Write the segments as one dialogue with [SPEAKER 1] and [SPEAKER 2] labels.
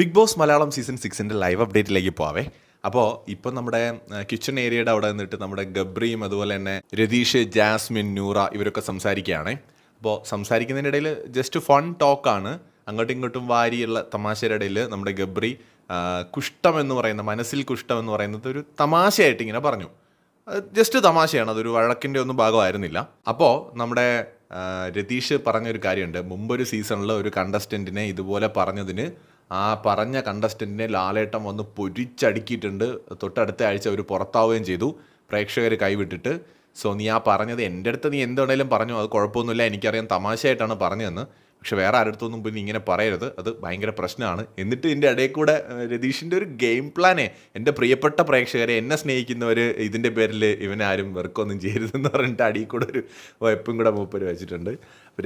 [SPEAKER 1] big Boss Malayalam season സിക്സിൻ്റെ live അപ്ഡേറ്റിലേക്ക് പോവേ അപ്പോൾ ഇപ്പം നമ്മുടെ കിച്ചൺ ഏരിയയുടെ അവിടെ നിന്നിട്ട് നമ്മുടെ ഗബ്രിയും അതുപോലെ തന്നെ രതീഷ് ജാസ്മിൻ നൂറ ഇവരൊക്കെ സംസാരിക്കുകയാണ് അപ്പോൾ സംസാരിക്കുന്നതിനിടയിൽ ജസ്റ്റ് ഫൺ ടോക്കാണ് അങ്ങോട്ടും ഇങ്ങോട്ടും വാരിയുള്ള തമാശയുടെ ഇടയിൽ നമ്മുടെ ഗബ്രി കുഷ്ടം എന്ന് പറയുന്ന മനസ്സിൽ കുഷ്ടം എന്ന് പറയുന്നത് ഒരു തമാശയായിട്ട് ഇങ്ങനെ പറഞ്ഞു ജസ്റ്റ് തമാശയാണ് അതൊരു വഴക്കിൻ്റെ ഒന്നും ഭാഗമായിരുന്നില്ല അപ്പോൾ നമ്മുടെ രതീഷ് പറഞ്ഞൊരു കാര്യമുണ്ട് മുമ്പൊരു സീസണിൽ ഒരു കണ്ടസ്റ്റൻറ്റിനെ ഇതുപോലെ പറഞ്ഞതിന് ആ പറഞ്ഞ കണ്ടസ്റ്റൻറ്റിനെ ലാലേട്ടം വന്ന് പൊരിച്ചടുക്കിയിട്ടുണ്ട് തൊട്ടടുത്ത ആഴ്ച അവർ പുറത്താവുകയും ചെയ്തു പ്രേക്ഷകർ കൈവിട്ടിട്ട് സോ നീ ആ പറഞ്ഞത് എൻ്റെ അടുത്ത് നീ എന്താണേലും പറഞ്ഞു അത് കുഴപ്പമൊന്നുമില്ല എനിക്കറിയാം തമാശയായിട്ടാണ് പറഞ്ഞതെന്ന് പക്ഷെ വേറെ ആരടുത്തൊന്നും പിന്നെ ഇങ്ങനെ പറയരുത് അത് ഭയങ്കര പ്രശ്നമാണ് എന്നിട്ട് ഇതിൻ്റെ ഇടയിൽ കൂടെ രതീഷിൻ്റെ ഒരു ഗെയിം പ്ലാനെ എൻ്റെ പ്രിയപ്പെട്ട പ്രേക്ഷകരെ എന്നെ സ്നേഹിക്കുന്നവർ ഇതിൻ്റെ പേരിൽ ഇവനാരും വെറുക്കൊന്നും ചെയ്യരുതെന്ന് പറഞ്ഞിട്ട് അടിയിൽ കൂടെ ഒരു വെപ്പും കൂടെ മൂപ്പര് വെച്ചിട്ടുണ്ട്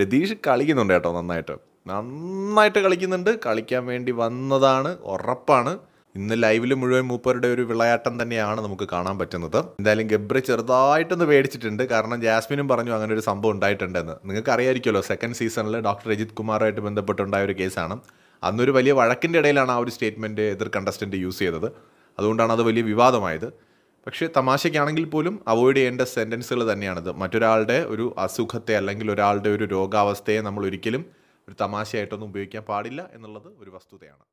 [SPEAKER 1] രതീഷ് കളിക്കുന്നുണ്ട് കേട്ടോ നന്നായിട്ട് നന്നായിട്ട് കളിക്കുന്നുണ്ട് കളിക്കാൻ വേണ്ടി വന്നതാണ് ഉറപ്പാണ് ഇന്ന് ലൈവില് മുഴുവൻ മൂപ്പരുടെ ഒരു വിളയാട്ടം തന്നെയാണ് നമുക്ക് കാണാൻ പറ്റുന്നത് എന്തായാലും ഗബ്രി ചെറുതായിട്ടൊന്ന് പേടിച്ചിട്ടുണ്ട് കാരണം ജാസ്മിനും പറഞ്ഞു അങ്ങനെ ഒരു സംഭവം ഉണ്ടായിട്ടുണ്ടെന്ന് നിങ്ങൾക്ക് അറിയാമായിരിക്കുമല്ലോ സെക്കൻഡ് സീസണിൽ ഡോക്ടർ രജിത് കുമാറുമായിട്ട് ബന്ധപ്പെട്ടുണ്ടായ ഒരു കേസാണ് അന്നൊരു വലിയ വഴക്കിൻ്റെ ഇടയിലാണ് ആ ഒരു സ്റ്റേറ്റ്മെൻറ്റ് എതിർ കണ്ടസ്റ്റൻറ്റ് യൂസ് ചെയ്തത് അതുകൊണ്ടാണ് അത് വലിയ വിവാദമായത് പക്ഷേ തമാശയ്ക്കാണെങ്കിൽ പോലും അവോയ്ഡ് ചെയ്യേണ്ട സെൻറ്റൻസുകൾ തന്നെയാണിത് മറ്റൊരാളുടെ ഒരു അസുഖത്തെ അല്ലെങ്കിൽ ഒരാളുടെ ഒരു രോഗാവസ്ഥയെ നമ്മൾ ഒരിക്കലും ഒരു തമാശയായിട്ടൊന്നും ഉപയോഗിക്കാൻ പാടില്ല എന്നുള്ളത് ഒരു വസ്തുതയാണ്